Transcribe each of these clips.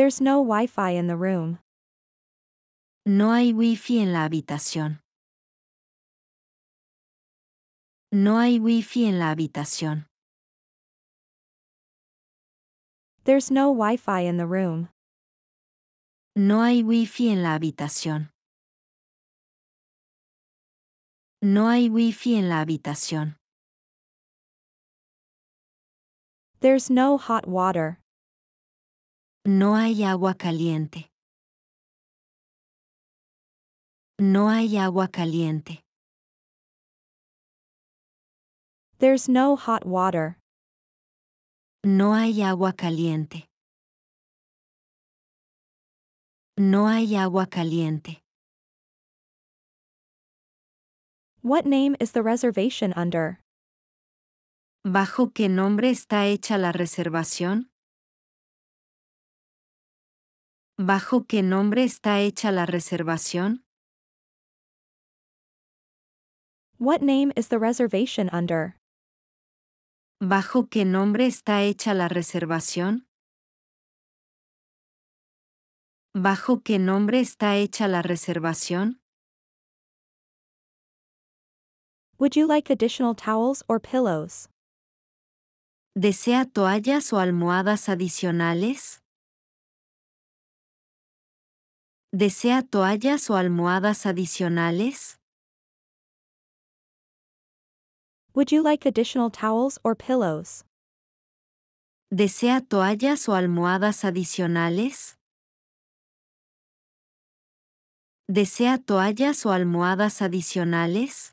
There's no Wi-Fi in the room. No hay Wi-Fi en la habitación. No hay Wi-Fi en la habitación. There's no Wi-Fi in the room. No hay wi en la habitación. No hay en la habitación. There's no hot water. No hay agua caliente. No hay agua caliente. There's no hot water. No hay agua caliente. No hay agua caliente. What name is the reservation under? ¿Bajo qué nombre está hecha la reservación? ¿Bajo qué nombre está hecha la reservación? What name is the reservation under? ¿Bajo qué nombre está hecha la reservación? ¿Bajo qué nombre está hecha la reservación? Would you like additional towels or pillows? ¿Desea toallas o almohadas adicionales? ¿Desea toallas o almohadas adicionales? Would you like additional towels or pillows? ¿Desea toallas o almohadas adicionales? ¿Desea toallas o almohadas adicionales?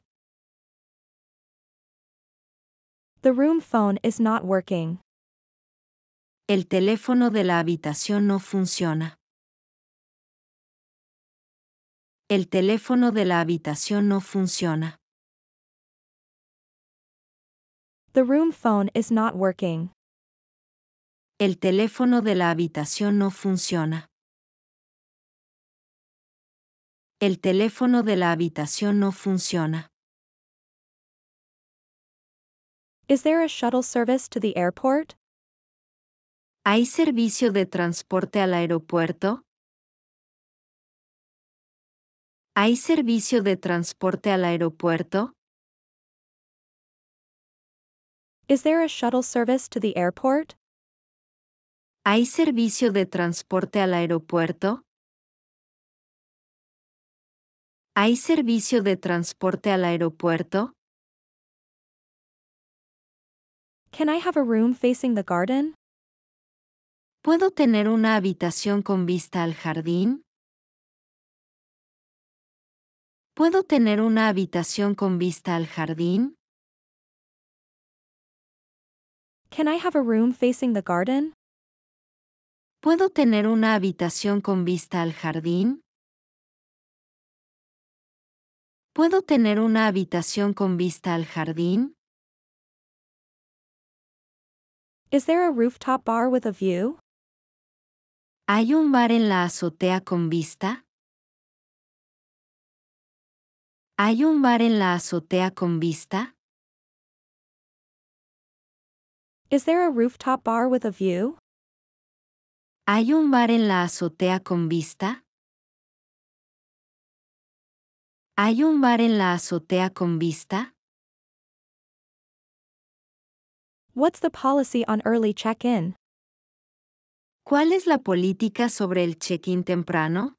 The room phone is not working. El teléfono de la habitación no funciona. El teléfono de la habitación no funciona. The room phone is not working. El teléfono de la habitación no funciona. El teléfono de la habitación no funciona. Is there a shuttle service to the airport? ¿Hay servicio de transporte al aeropuerto? ¿Hay servicio de transporte al aeropuerto? Is there a shuttle service to the airport? ¿Hay servicio de transporte al aeropuerto? ¿Hay servicio de transporte al aeropuerto? Can I have a room facing the garden? ¿Puedo tener una habitación con vista al jardín? ¿Puedo tener una habitación con vista al jardín? Can I have a room facing the garden? ¿Puedo tener una habitación con vista al jardín? ¿Puedo tener una habitación con vista al jardín? Is there a rooftop bar with a view? ¿Hay un bar en la azotea con vista? ¿Hay un bar en la azotea con vista? Is there a rooftop bar with a view? ¿Hay un bar en la azotea con vista? ¿Hay un bar en la azotea con vista? What's the policy on early check-in? ¿Cuál es la política sobre el check-in temprano?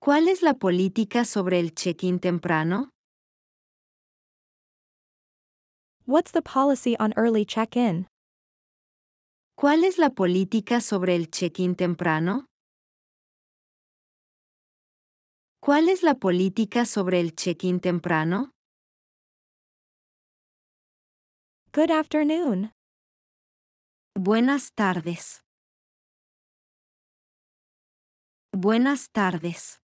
¿Cuál es la política sobre el check-in temprano? What's the policy on early check-in? ¿Cuál es la política sobre el check-in temprano? ¿Cuál es la política sobre el check-in temprano? Good afternoon. Buenas tardes. Buenas tardes.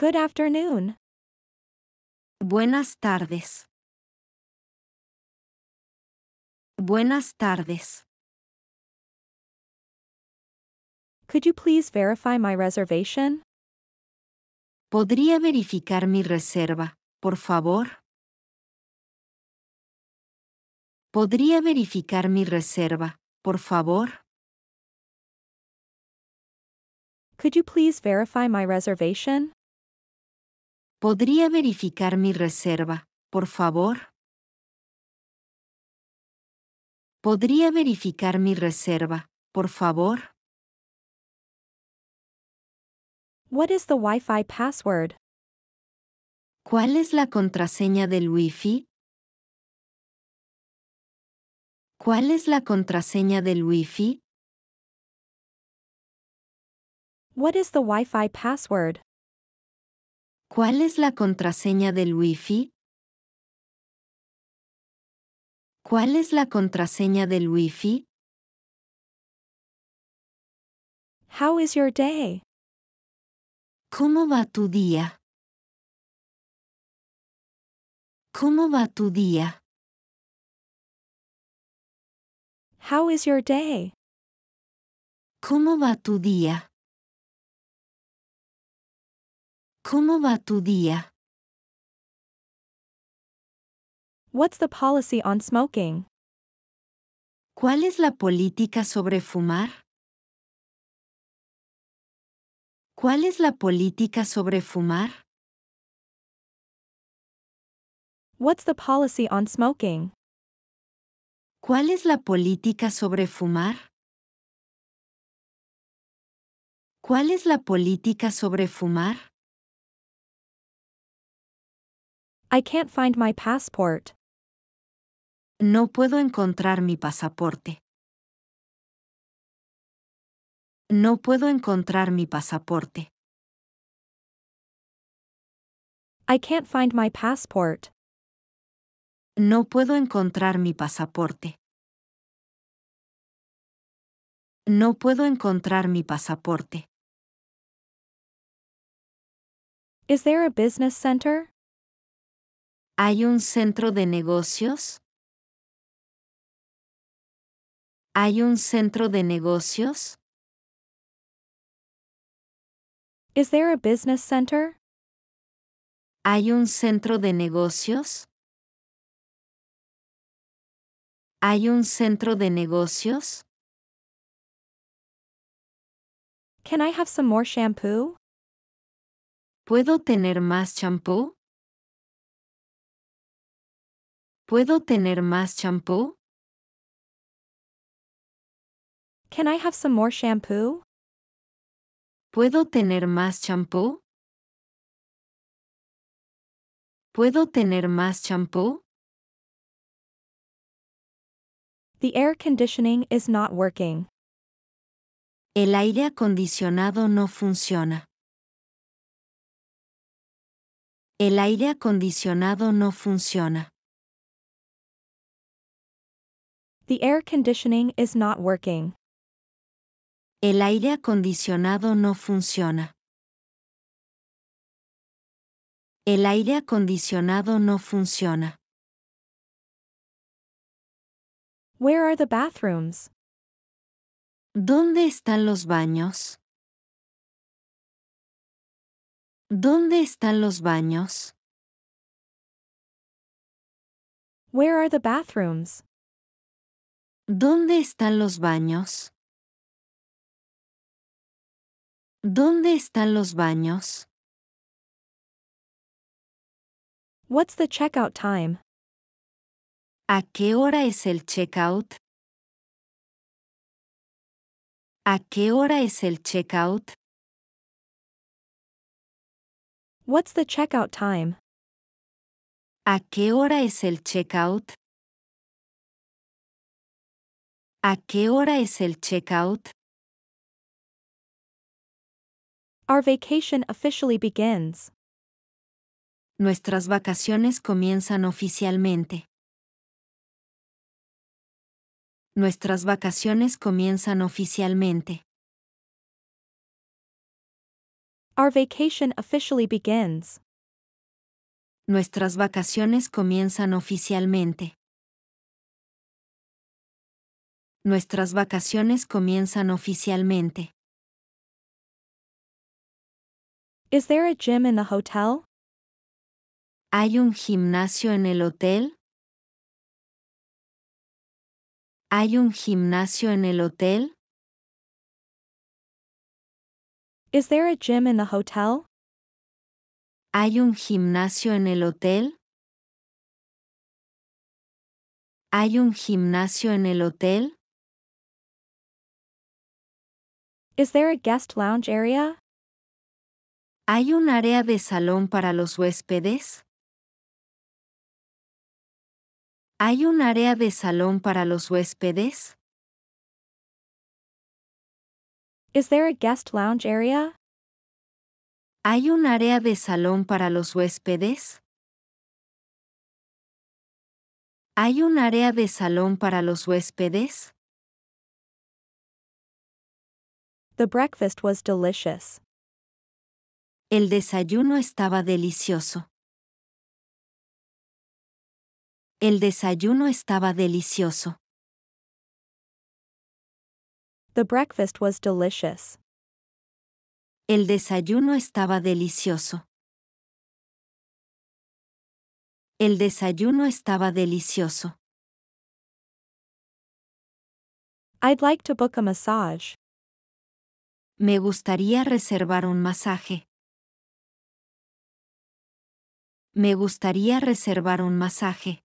Good afternoon. Buenas tardes. Buenas tardes. Could you please verify my reservation? ¿Podría verificar mi reserva, por favor? ¿Podría verificar mi reserva, por favor? Could you please verify my reservation? ¿Podría verificar mi reserva, por favor? ¿Podría verificar mi reserva, por favor? What is the Wi-Fi password? ¿Cuál es la contraseña del Wi-Fi? ¿Cuál es la contraseña del Wi-Fi? What is the Wi-Fi password? ¿Cuál es la contraseña del Wi-Fi? ¿Cuál es la contraseña del Wi-Fi? How is your day? ¿Cómo va tu día? ¿Cómo va tu día? How is your day? ¿Cómo va tu día? ¿Cómo va tu día? What's the policy on smoking? ¿Cuál es la política sobre fumar? ¿Cuál es la política sobre fumar? What's the policy on smoking? ¿Cuál es la política sobre fumar? ¿Cuál es la política sobre fumar? I can't find my passport. No puedo encontrar mi pasaporte. No puedo encontrar mi pasaporte. I can't find my passport. No puedo encontrar mi pasaporte. No puedo encontrar mi pasaporte. Is there a business center? ¿Hay un centro de negocios? ¿Hay un centro de negocios? Is there a business center? ¿Hay un centro de negocios? ¿Hay un centro de negocios? Can I have some more shampoo? ¿Puedo tener más champú? ¿Puedo tener más champú? Can I have some more shampoo? ¿Puedo tener más champú? ¿Puedo tener más champú? The air conditioning is not working. El aire acondicionado no funciona. El aire acondicionado no funciona. The air conditioning is not working. El aire acondicionado no funciona. El aire acondicionado no funciona. Where are the bathrooms? ¿Dónde están los baños? ¿Dónde están los baños? Where are the bathrooms? ¿Dónde están los baños? ¿Dónde están los baños? What's the checkout time? ¿A qué hora es el checkout? ¿A qué hora es el checkout? What's the checkout time? ¿A qué hora es el checkout? ¿A qué hora es el checkout? Our vacation officially begins. Nuestras vacaciones comienzan oficialmente. Nuestras vacaciones comienzan oficialmente. Our vacation officially begins. Nuestras vacaciones comienzan oficialmente. nuestras vacaciones comienzan oficialmente. Is there a gym in the hotel? ¿Hay un gimnasio en el hotel? ¿Hay un gimnasio en el hotel? Is there a gym in the hotel? ¿Hay un gimnasio en el hotel? ¿Hay un gimnasio en el hotel? Is there a guest lounge area? ¿Hay un área de salón para los huéspedes? ¿Hay un área de salón para los huéspedes? ¿Hay un área de salón para los huéspedes? ¿Hay un área de salón para los huéspedes? The breakfast was delicious. El desayuno estaba delicioso. El desayuno estaba delicioso. The breakfast was delicious. El desayuno estaba delicioso. El desayuno estaba delicioso. I'd like to book a massage. Me gustaría reservar un masaje. Me gustaría reservar un masaje.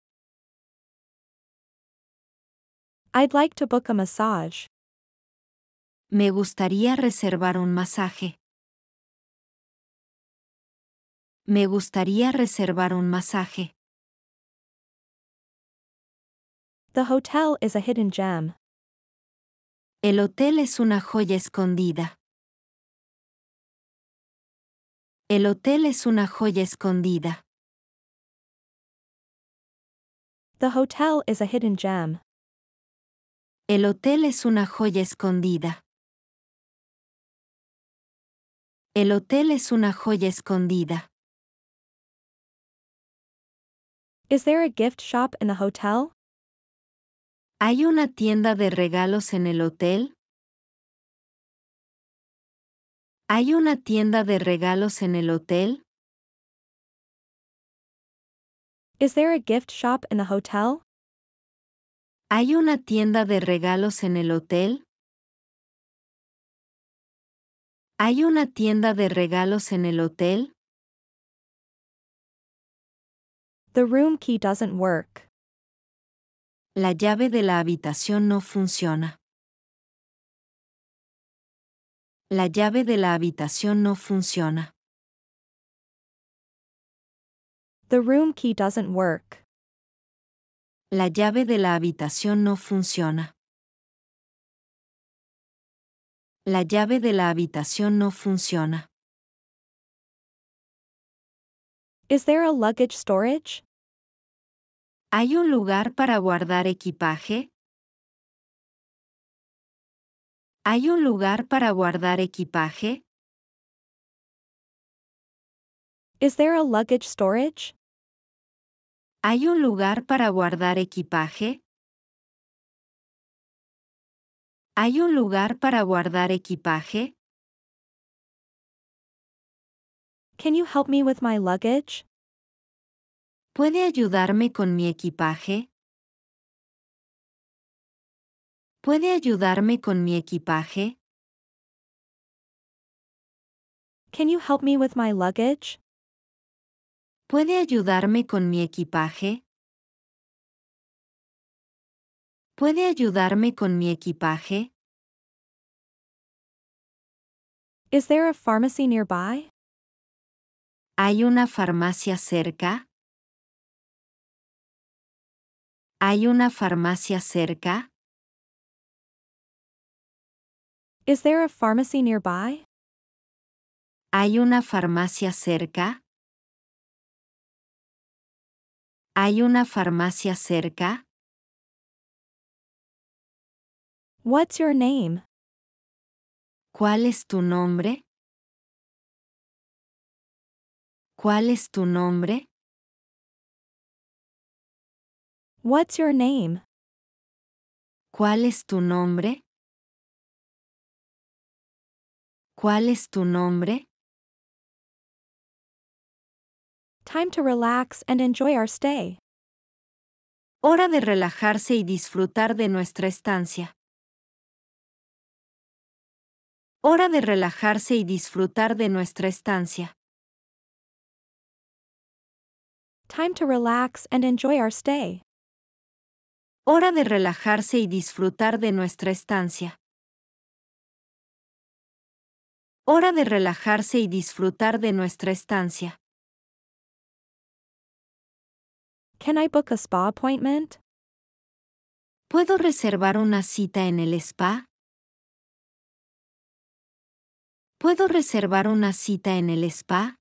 I'd like to book a massage. Me gustaría reservar un masaje. Me gustaría reservar un masaje. The hotel is a hidden gem. El hotel es una joya escondida. El hotel es una joya escondida. The hotel is a hidden gem. El hotel es una joya escondida. El hotel es una joya escondida. Is there a gift shop in the hotel? ¿Hay una tienda de regalos en el hotel? ¿Hay una tienda de regalos en el hotel? Is there a gift shop in the hotel? ¿Hay una tienda de regalos en el hotel? ¿Hay una tienda de regalos en el hotel? The room key doesn't work. La llave de la habitación no funciona. La llave de la habitación no funciona. The room key doesn't work. La llave de la habitación no funciona. La llave de la habitación no funciona. Is there a luggage storage? ¿Hay un lugar para guardar equipaje? ¿Hay un lugar para guardar equipaje? Is there a luggage storage? ¿Hay un lugar para guardar equipaje? ¿Hay un lugar para guardar equipaje? Can you help me with my luggage? ¿Puede ayudarme con mi equipaje? ¿Puede ayudarme con mi equipaje? Can you help me with my luggage? ¿Puede ayudarme con mi equipaje? ¿Puede ayudarme con mi equipaje? Is there a pharmacy nearby? ¿Hay una farmacia cerca? ¿Hay una farmacia cerca? Is there a pharmacy nearby? ¿Hay una farmacia cerca? ¿Hay una farmacia cerca? What's your name? ¿Cuál es tu nombre? ¿Cuál es tu nombre? What's your name? ¿Cuál es tu nombre? ¿Cuál es tu nombre? Time to relax and enjoy our stay. Hora de relajarse y disfrutar de nuestra estancia. Hora de relajarse y disfrutar de nuestra estancia. Time to relax and enjoy our stay. Hora de relajarse y disfrutar de nuestra estancia. Hora de relajarse y disfrutar de nuestra estancia. Can I book a spa appointment? ¿Puedo reservar una cita en el spa? ¿Puedo reservar una cita en el spa?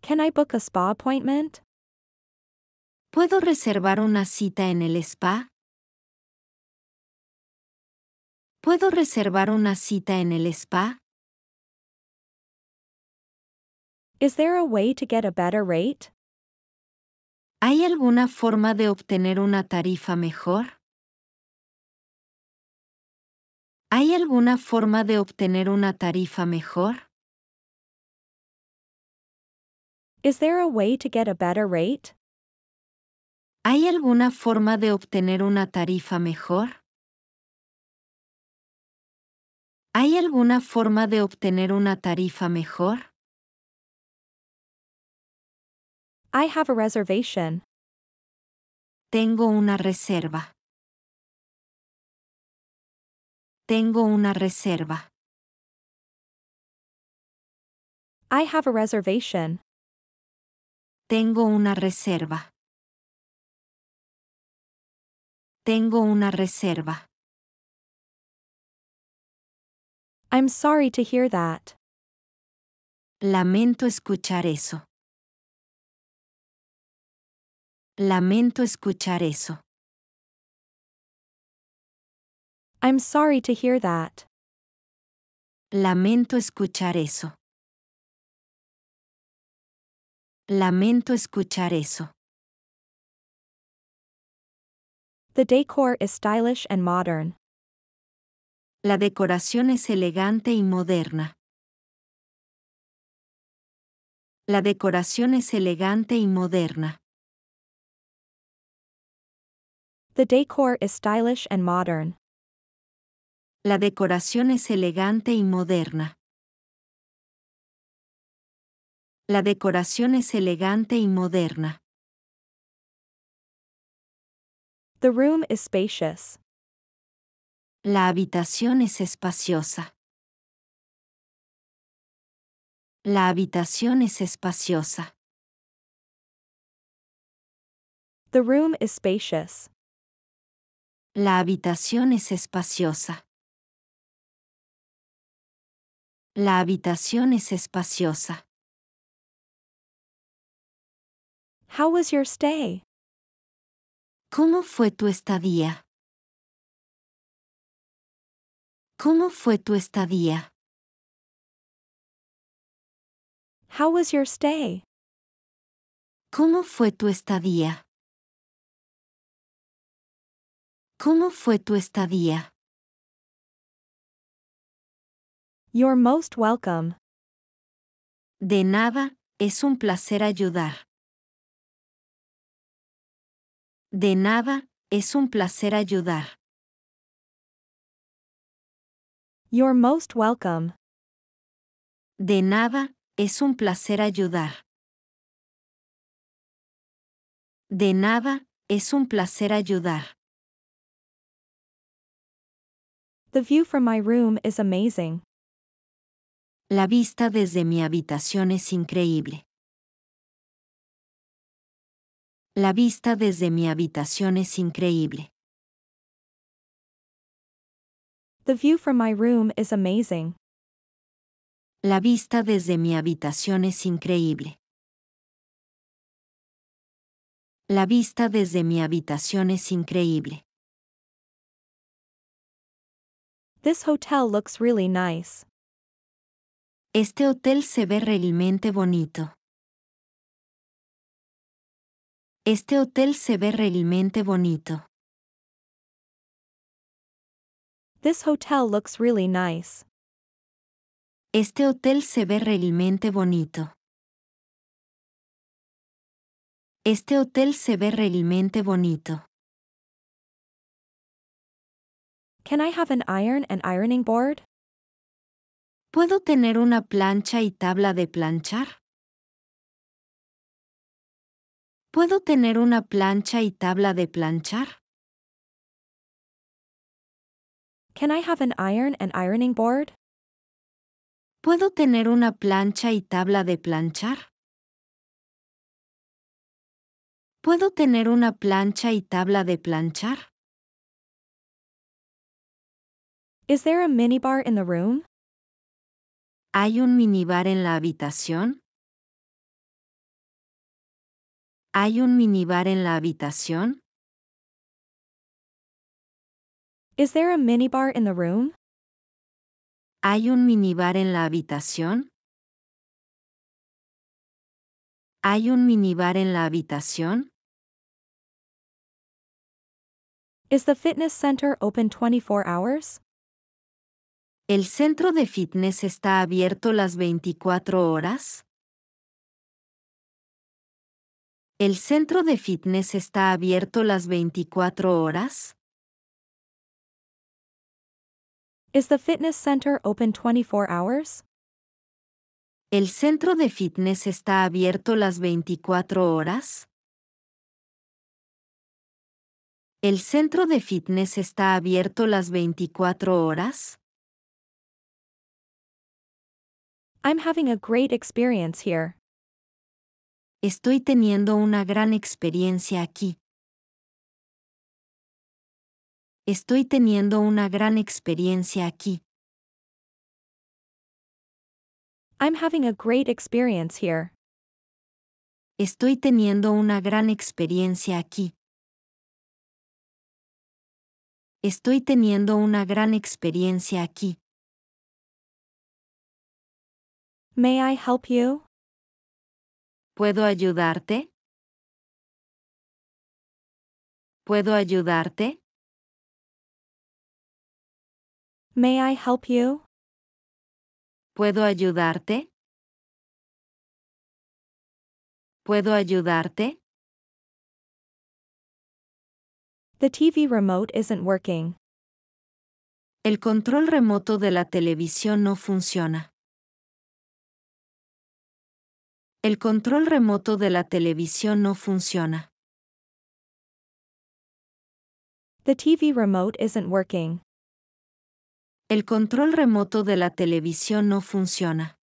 Can I book spa appointment? ¿Puedo reservar una cita en el spa? ¿Puedo reservar una cita en el spa? Is there a way to get a better rate? ¿Hay alguna forma de obtener una tarifa mejor? ¿Hay alguna forma de obtener una tarifa mejor? Is there a way to get a better rate? ¿Hay alguna forma de obtener una tarifa mejor? ¿Hay alguna forma de obtener una tarifa mejor? I have a reservation. Tengo una reserva. Tengo una reserva. I have a reservation. Tengo una reserva. Tengo una reserva. I'm sorry to hear that. Lamento escuchar eso. Lamento escuchar eso. I'm sorry to hear that. Lamento escuchar eso. Lamento escuchar eso. The decor is stylish and modern. La decoración es elegante y moderna. La decoración es elegante y moderna. The decor is stylish and modern. La decoración es elegante y moderna. La decoración es elegante y moderna. The room is spacious. La habitación es espaciosa. La habitación es espaciosa. The room is spacious. La habitación es espaciosa. La habitación es espaciosa. How was your stay? ¿Cómo fue tu estadía? ¿Cómo fue tu estadía? How was your stay? ¿Cómo fue tu estadía? ¿Cómo fue tu estadía? You're most welcome. De nada, es un placer ayudar. De nada, es un placer ayudar. You're most welcome. De nada, es un placer ayudar. De nada, es un placer ayudar. The view from my room is amazing. La vista desde mi habitación es increíble. La vista desde mi habitación es increíble. The view from my room is amazing. La vista desde mi habitación es increíble. La vista desde mi habitación es increíble. This hotel looks really nice. Este hotel se ve realmente bonito. Este hotel se ve realmente bonito. This hotel looks really nice. Este hotel se ve realmente bonito. Este hotel se ve realmente bonito. Can I have an iron and ironing board? ¿Puedo tener una plancha y tabla de planchar? ¿Puedo tener una plancha y tabla de planchar? Can I have an iron and ironing board? ¿Puedo tener una plancha y tabla de planchar? ¿Puedo tener una plancha y tabla de planchar? Is there a minibar in the room? ¿Hay un minibar en la habitación? ¿Hay un minibar en la habitación? Is there a minibar in the room? ¿Hay un minibar en la habitación? ¿Hay un minibar en la habitación? Is the fitness center open 24 hours? ¿El centro de fitness está abierto las 24 horas? ¿El centro de fitness está abierto las 24 horas? Is the fitness center open 24 hours? ¿El centro de fitness está abierto las 24 horas? ¿El centro de fitness está abierto las 24 horas? I'm having a great experience here. Estoy teniendo una gran experiencia aquí. Estoy teniendo una gran experiencia aquí. I'm having a great experience here. Estoy teniendo una gran experiencia aquí. Estoy teniendo una gran experiencia aquí. May I help you? ¿Puedo ayudarte? ¿Puedo ayudarte? May I help you? ¿Puedo ayudarte? ¿Puedo ayudarte? The TV remote isn't working. El control remoto de la televisión no funciona. El control remoto de la televisión no funciona. The TV remote isn't working. El control remoto de la televisión no funciona.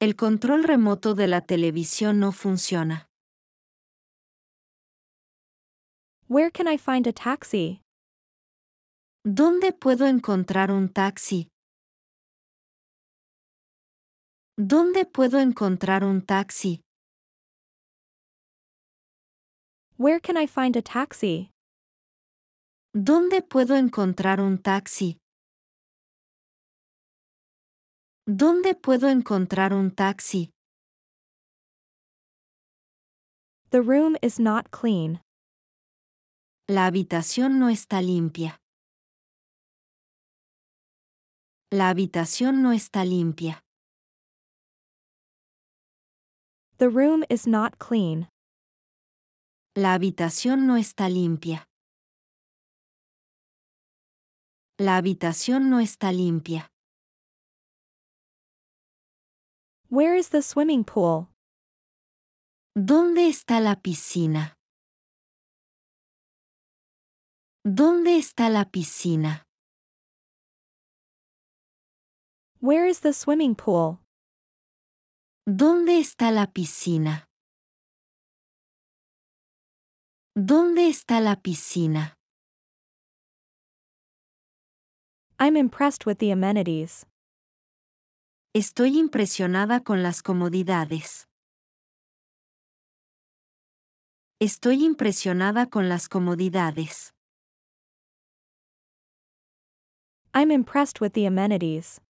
El control remoto de la televisión no funciona. Where can I find a taxi? ¿Dónde puedo encontrar un taxi? ¿Dónde puedo encontrar un taxi? Where can I find a taxi? ¿Dónde puedo encontrar un taxi? ¿Dónde puedo encontrar un taxi? The room is not clean. La habitación no está limpia. La habitación no está limpia. The room is not clean. La habitación no está limpia. La habitación no está limpia. Where is the swimming pool? ¿Dónde está la piscina? ¿Dónde está la piscina? Where is the swimming pool? ¿Dónde está la piscina? ¿Dónde está la piscina? I'm impressed with the amenities. Estoy impresionada con las comodidades. Estoy impresionada con las comodidades. I'm impressed with the amenities.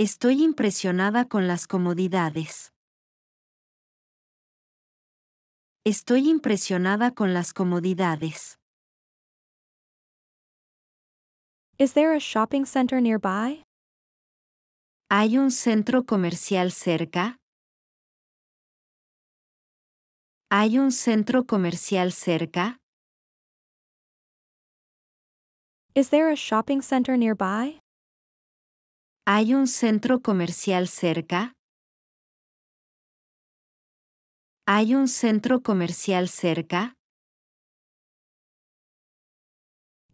Estoy impresionada con las comodidades. Estoy impresionada con las comodidades. Is there a shopping center nearby? ¿Hay un centro comercial cerca? ¿Hay un centro comercial cerca? Is there a shopping center nearby? ¿Hay un centro comercial cerca? ¿Hay un centro comercial cerca?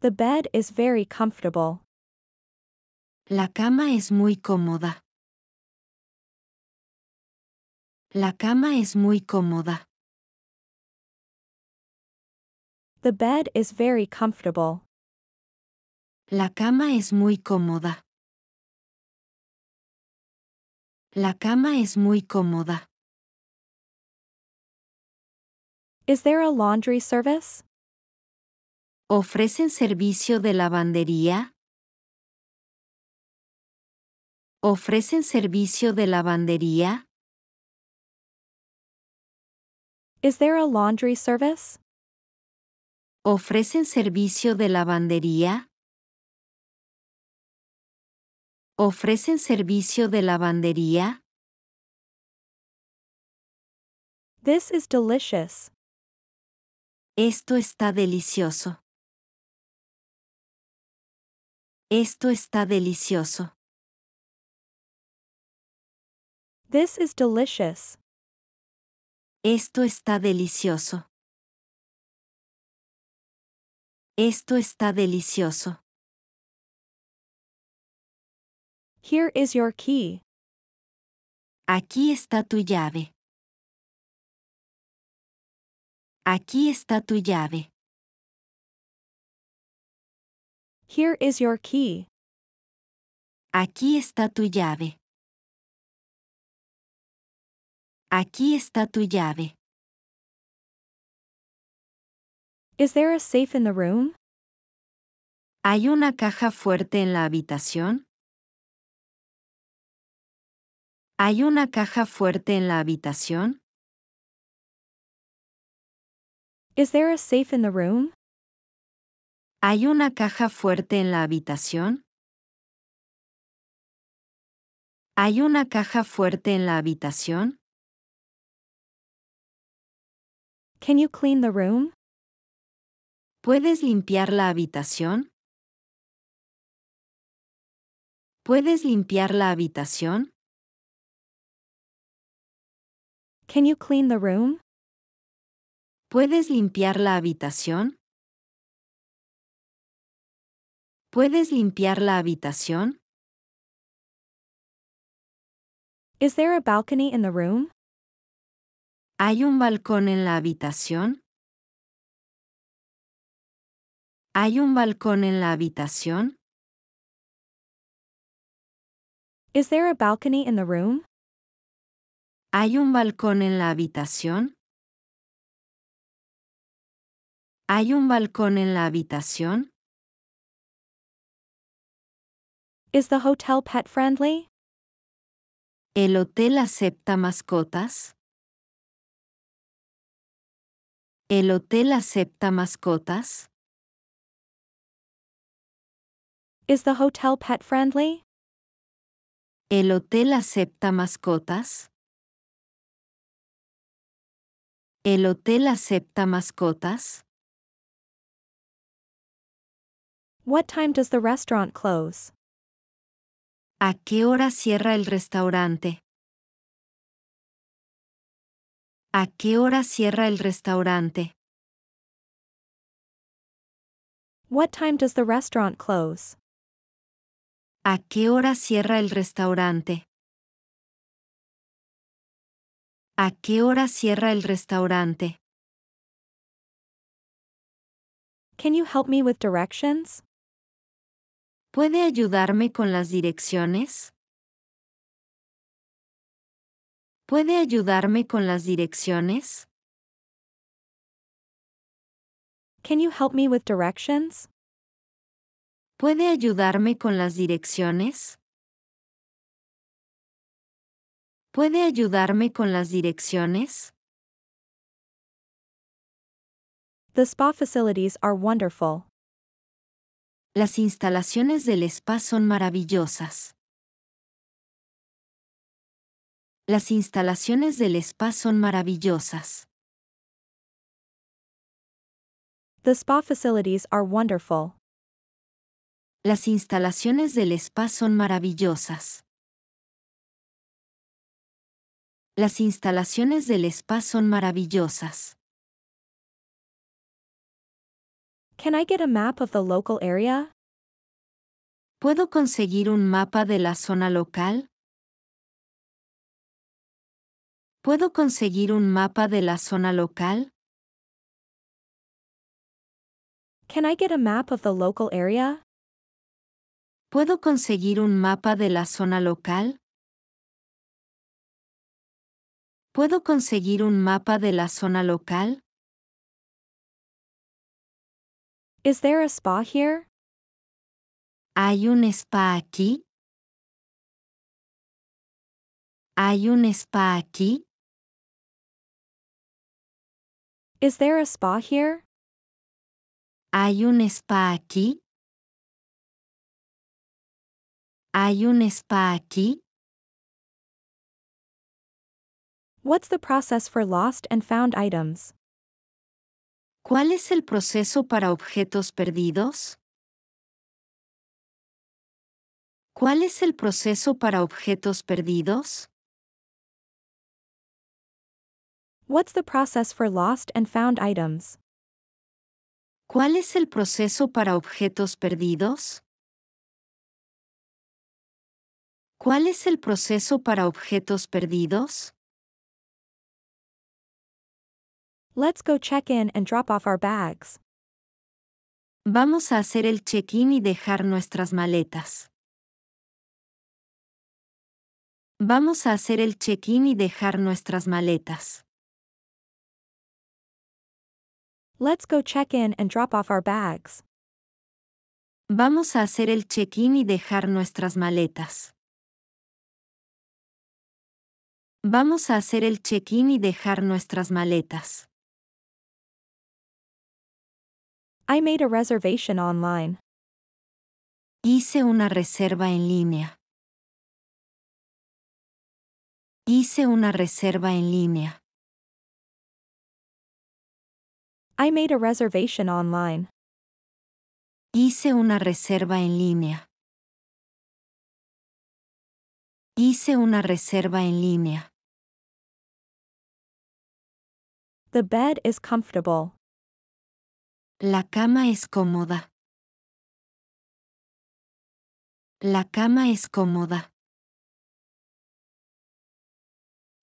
The bed is very comfortable. La cama es muy cómoda. La cama es muy cómoda. The bed is very comfortable. La cama es muy cómoda. La cama es muy cómoda. Is there a laundry service? ¿Ofrecen servicio de lavandería? ¿Ofrecen servicio de lavandería? Is there a laundry service? ¿Ofrecen servicio de lavandería? ¿Ofrecen servicio de lavandería? This is delicious. Esto está delicioso. Esto está delicioso. This is delicious. Esto está delicioso. Esto está delicioso. Here is your key. Aquí está tu llave. Aquí está tu llave. Here is your key. Aquí está tu llave. Aquí está tu llave. Is there a safe in the room? ¿Hay una caja fuerte en la habitación? ¿Hay una caja fuerte en la habitación? Is there a safe in the room? ¿Hay una caja fuerte en la habitación? ¿Hay una caja fuerte en la habitación? Can you clean the room? ¿Puedes limpiar la habitación? ¿Puedes limpiar la habitación? Can you clean the room? ¿Puedes limpiar la habitación? ¿Puedes limpiar la habitación? Is there a balcony in the room? ¿Hay un balcón en la habitación? ¿Hay un balcón en la habitación? ¿Hay un balcón en la habitación? ¿Hay un balcón en la habitación? Is the hotel pet friendly? ¿El hotel acepta mascotas? ¿El hotel acepta mascotas? Is the hotel pet friendly? ¿El hotel acepta mascotas? ¿El hotel acepta mascotas? What time does the restaurant close? ¿A qué hora cierra el restaurante? ¿A qué hora cierra el restaurante? What time does the restaurant close? ¿A qué hora cierra el restaurante? ¿A qué hora cierra el restaurante? Can you help me with directions? ¿Puede ayudarme con las direcciones? ¿Puede ayudarme con las direcciones? Can you help me with directions? ¿Puede ayudarme con las direcciones? ¿Puede ayudarme con las direcciones? The spa facilities are wonderful. Las instalaciones del spa son maravillosas. Las instalaciones del spa son maravillosas. The spa facilities are wonderful. Las instalaciones del spa son maravillosas. Las instalaciones del spa son maravillosas. Can I get a map of the local area? ¿Puedo conseguir un mapa de la zona local? ¿Puedo conseguir un mapa de la zona local? Can I get a map of the local area? ¿Puedo conseguir un mapa de la zona local? ¿Puedo conseguir un mapa de la zona local? Is there a spa here? ¿Hay un spa aquí? ¿Hay un spa aquí? Is there a spa here? ¿Hay un spa aquí? ¿Hay un spa aquí? What's the process for lost and found items? ¿Cuál es el proceso para objetos perdidos? ¿Cuál es el proceso para objetos perdidos? What's the process for lost and found items? ¿Cuál es el proceso para objetos perdidos? ¿Cuál es el proceso para objetos perdidos? Let's go check in and drop off our bags. Vamos a hacer el check-in y dejar nuestras maletas. Vamos a hacer el check-in y dejar nuestras maletas. Let's go check in and drop off our bags. Vamos a hacer el check-in y dejar nuestras maletas. Vamos a hacer el check-in y dejar nuestras maletas. I made a reservation online. Hice una reserva en línea. Hice una reserva en línea. I made a reservation online. Hice una reserva en línea. Hice una reserva en línea. The bed is comfortable. La cama es cómoda. La cama es cómoda.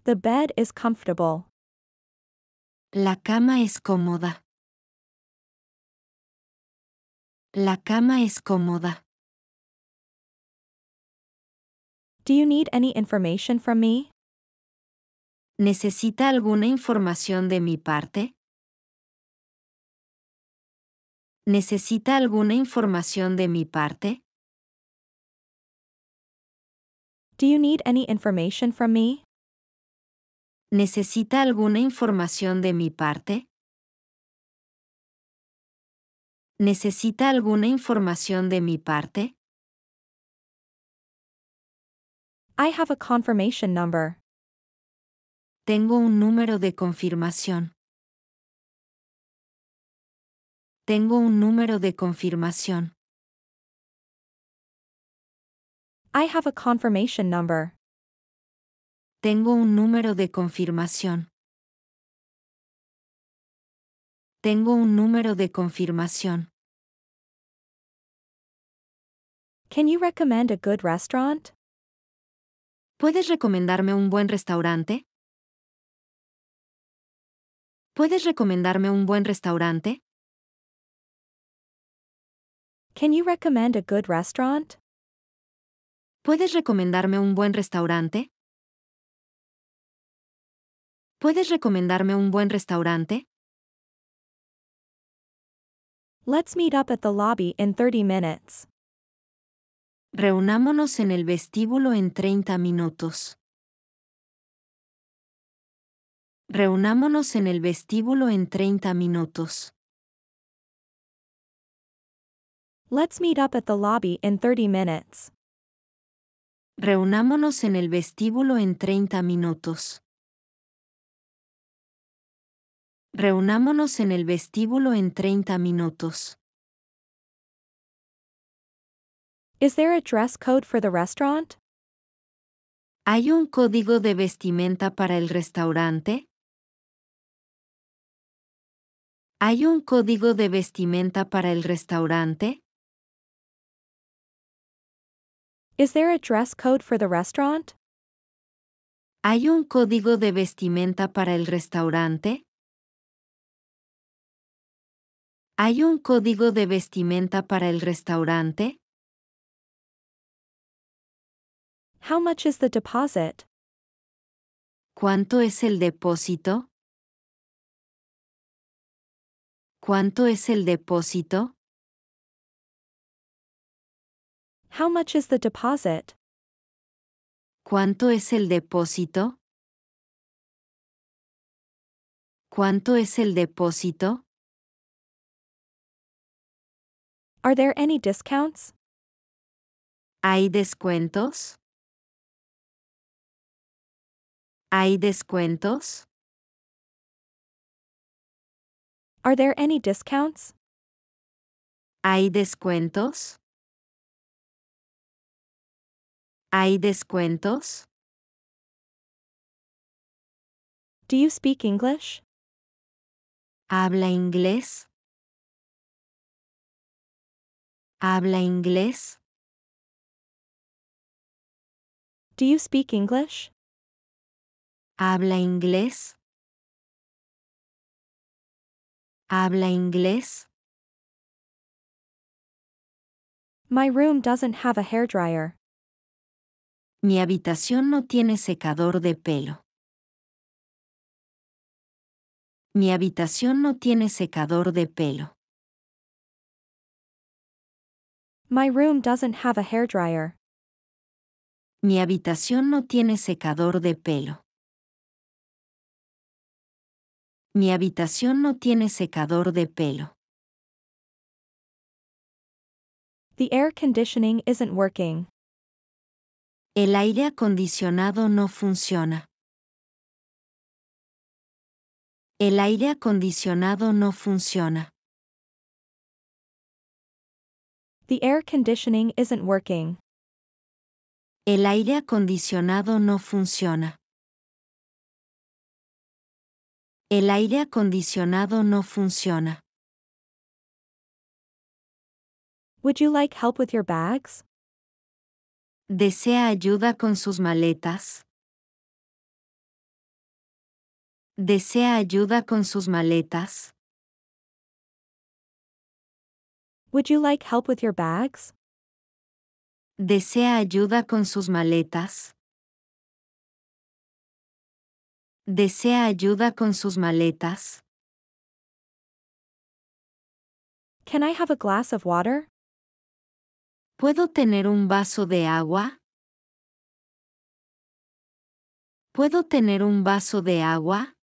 The bed is comfortable. La cama es cómoda. La cama es cómoda. Do you need any information from me? ¿Necesita alguna información de mi parte? ¿Necesita alguna información de mi parte? Do you need any information from me? ¿Necesita alguna información de mi parte? ¿Necesita alguna información de mi parte? I have a confirmation number. Tengo un número de confirmación. Tengo un número de confirmación. I have a confirmation number. Tengo un número de confirmación. Tengo un número de confirmación. Can you recommend a good restaurant? ¿Puedes recomendarme un buen restaurante? ¿Puedes recomendarme un buen restaurante? Can you recommend a good restaurant? ¿Puedes recomendarme un buen restaurante? ¿Puedes recomendarme un buen restaurante? Let's meet up at the lobby in 30 minutes. Reunámonos en el vestíbulo en 30 minutos. Reunámonos en el vestíbulo en 30 minutos. Let's meet up at the lobby in 30 minutes. Reunámonos en el vestíbulo en 30 minutos. Reunámonos en el vestíbulo en 30 minutos. Is there a dress code for the restaurant? ¿Hay un código de vestimenta para el restaurante? ¿Hay un código de vestimenta para el restaurante? Is there a dress code for the restaurant? ¿Hay un código de vestimenta para el restaurante? ¿Hay un código de vestimenta para el restaurante? How much is the deposit? ¿Cuánto es el depósito? ¿Cuánto es el depósito? How much is the deposit? ¿Cuánto es el depósito? ¿Cuánto es el depósito? Are there any discounts? ¿Hay descuentos? ¿Hay descuentos? Are there any discounts? ¿Hay descuentos? ¿Hay descuentos? Do you speak English? ¿Habla inglés? ¿Habla inglés? Do you speak English? ¿Habla inglés? ¿Habla inglés? My room doesn't have a hairdryer. Mi habitación no tiene secador de pelo. Mi habitación no tiene secador de pelo. My room doesn't have a hairdryer. Mi habitación no tiene secador de pelo. Mi habitación no tiene secador de pelo. The air conditioning isn't working. El aire acondicionado no funciona. El aire acondicionado no funciona. The air conditioning isn't working. El aire acondicionado no funciona. El aire acondicionado no funciona. Would you like help with your bags? ¿Desea ayuda con sus maletas? ¿Desea ayuda con sus maletas? Would you like help with your bags? ¿Desea ayuda con sus maletas? ¿Desea ayuda con sus maletas? Can I have a glass of water? ¿Puedo tener un vaso de agua? ¿Puedo tener un vaso de agua?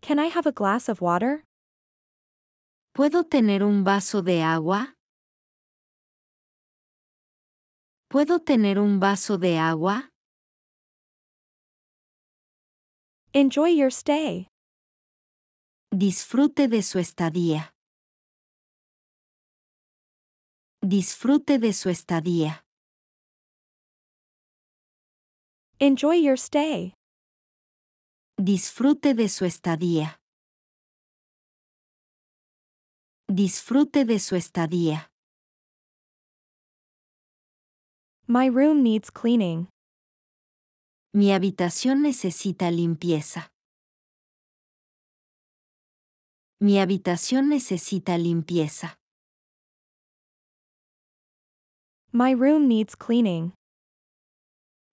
Can I have a glass of water? ¿Puedo tener un vaso de agua? ¿Puedo tener un vaso de agua? Enjoy your stay. Disfrute de su estadía. Disfrute de su estadía. Enjoy your stay. Disfrute de su estadía. Disfrute de su estadía. My room needs cleaning. Mi habitación necesita limpieza. Mi habitación necesita limpieza. My room needs cleaning.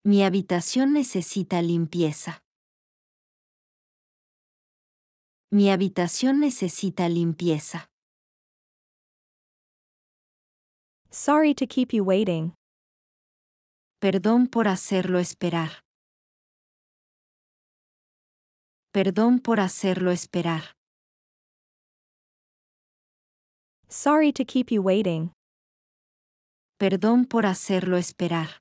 Mi habitación necesita limpieza. Mi habitación necesita limpieza. Sorry to keep you waiting. Perdón por hacerlo esperar. Perdón por hacerlo esperar. Sorry to keep you waiting. Perdón por hacerlo esperar.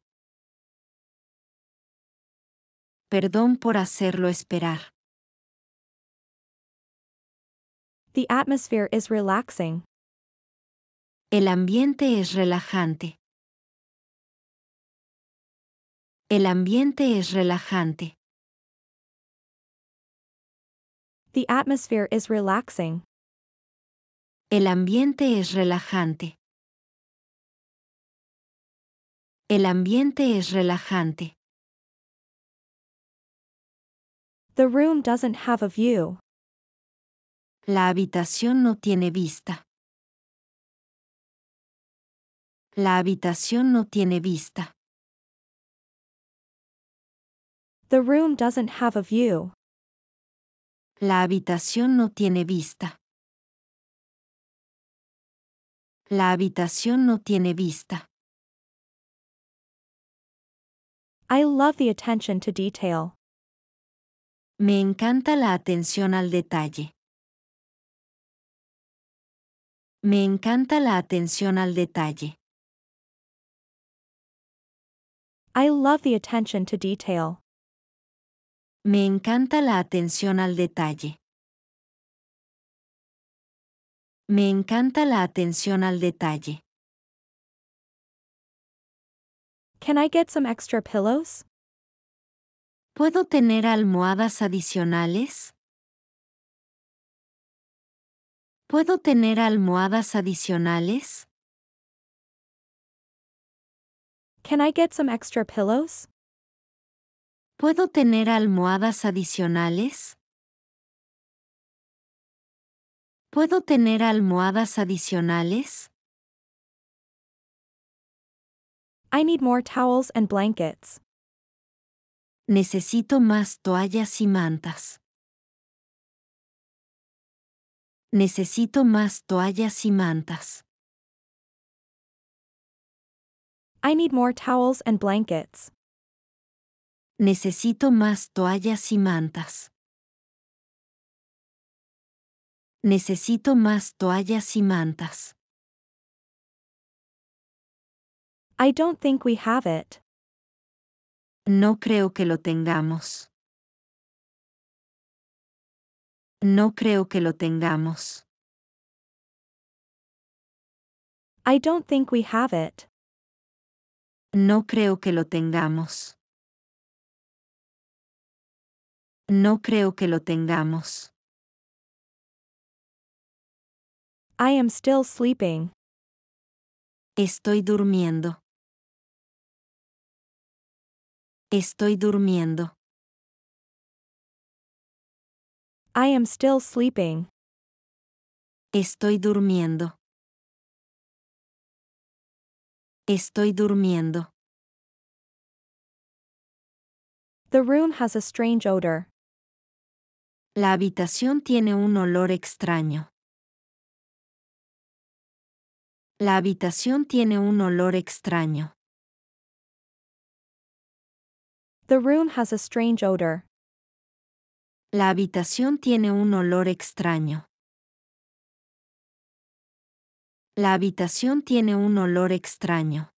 Perdón por hacerlo esperar. The atmosphere is relaxing. El ambiente es relajante. El ambiente es relajante. The atmosphere is relaxing. El ambiente es relajante. El ambiente es relajante. The room doesn't have a view. La habitación no tiene vista. La habitación no tiene vista. The room doesn't have a view. La habitación no tiene vista. La habitación no tiene vista. I love the attention to detail. Me encanta la atención al detalle. Me encanta la atención al detalle. I love the attention to detail. Me encanta la atención al detalle. Me encanta la atención al detalle. Can I get some extra pillows? ¿Puedo tener almohadas adicionales? ¿Puedo tener almohadas adicionales? Can I get some extra pillows? ¿Puedo tener almohadas adicionales? ¿Puedo tener almohadas adicionales? I need more towels and blankets. Necesito más toallas y mantas. Necesito más toallas y mantas. I need more towels and blankets. Necesito más toallas y mantas. Necesito más toallas y mantas. I don't think we have it. No creo que lo tengamos. No creo que lo tengamos. I don't think we have it. No creo que lo tengamos. No creo que lo tengamos. I am still sleeping. Estoy durmiendo. Estoy durmiendo. I am still sleeping. Estoy durmiendo. Estoy durmiendo. The room has a strange odor. La habitación tiene un olor extraño. La habitación tiene un olor extraño. The room has a strange odor. La habitación tiene un olor extraño. La habitación tiene un olor extraño.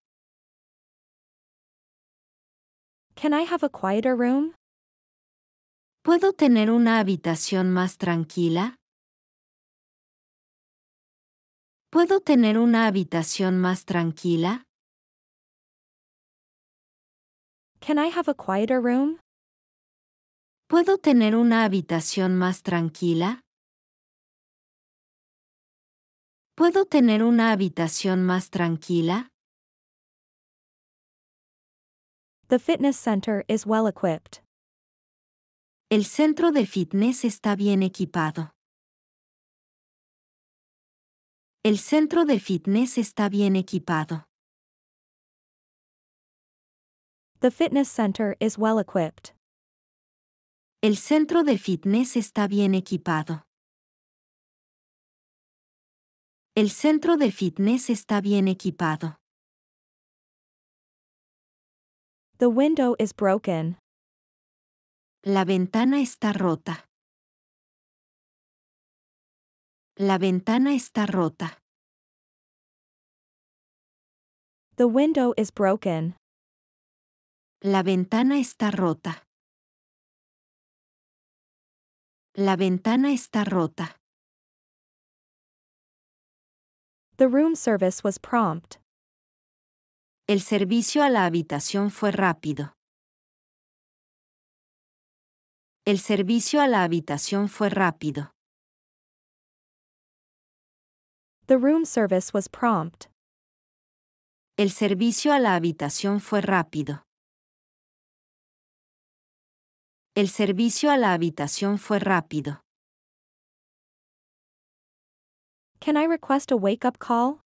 Can I have a quieter room? ¿Puedo tener una habitación más tranquila? ¿Puedo tener una habitación más tranquila? Can I have a quieter room? ¿Puedo tener una habitación más tranquila? ¿Puedo tener una habitación más tranquila? The fitness center is well equipped. El centro de fitness está bien equipado. El centro de fitness está bien equipado. The fitness center is well equipped. El centro de fitness está bien equipado. El centro de fitness está bien equipado. The window is broken. La ventana está rota. La ventana está rota. The window is broken. La ventana está rota. La ventana está rota. The room service was prompt. El servicio a la habitación fue rápido. El servicio a la habitación fue rápido. The room service was prompt. El servicio a la habitación fue rápido. El servicio a la habitación fue rápido. Can I request a wake-up call?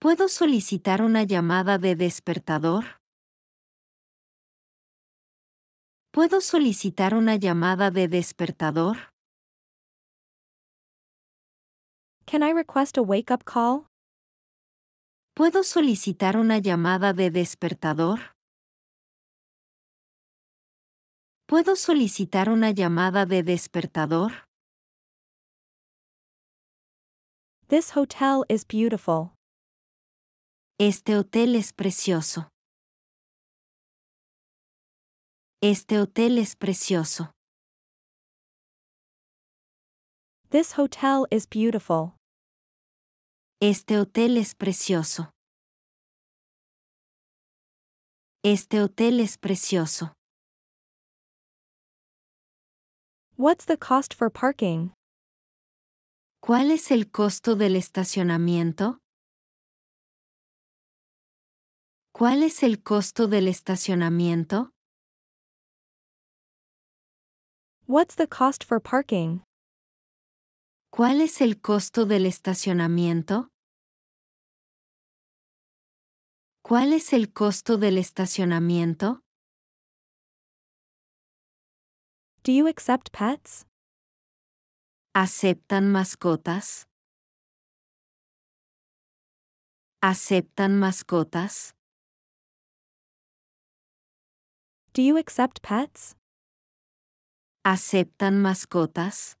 ¿Puedo solicitar una llamada de despertador? ¿Puedo solicitar una llamada de despertador? Can I request a wake-up call? ¿Puedo solicitar una llamada de despertador? ¿Puedo solicitar una llamada de despertador? This hotel is beautiful. Este hotel es precioso. Este hotel es precioso. This hotel is beautiful. Este hotel es precioso. Este hotel es precioso. What's the cost for parking? ¿Cuál es el costo del estacionamiento? ¿Cuál es el costo del estacionamiento? What's the cost for parking? ¿Cuál es el costo del estacionamiento? ¿Cuál es el costo del estacionamiento? Do you accept pets? ¿Aceptan mascotas? ¿Aceptan mascotas? Do you accept pets? ¿Aceptan mascotas?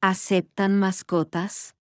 ¿Aceptan mascotas?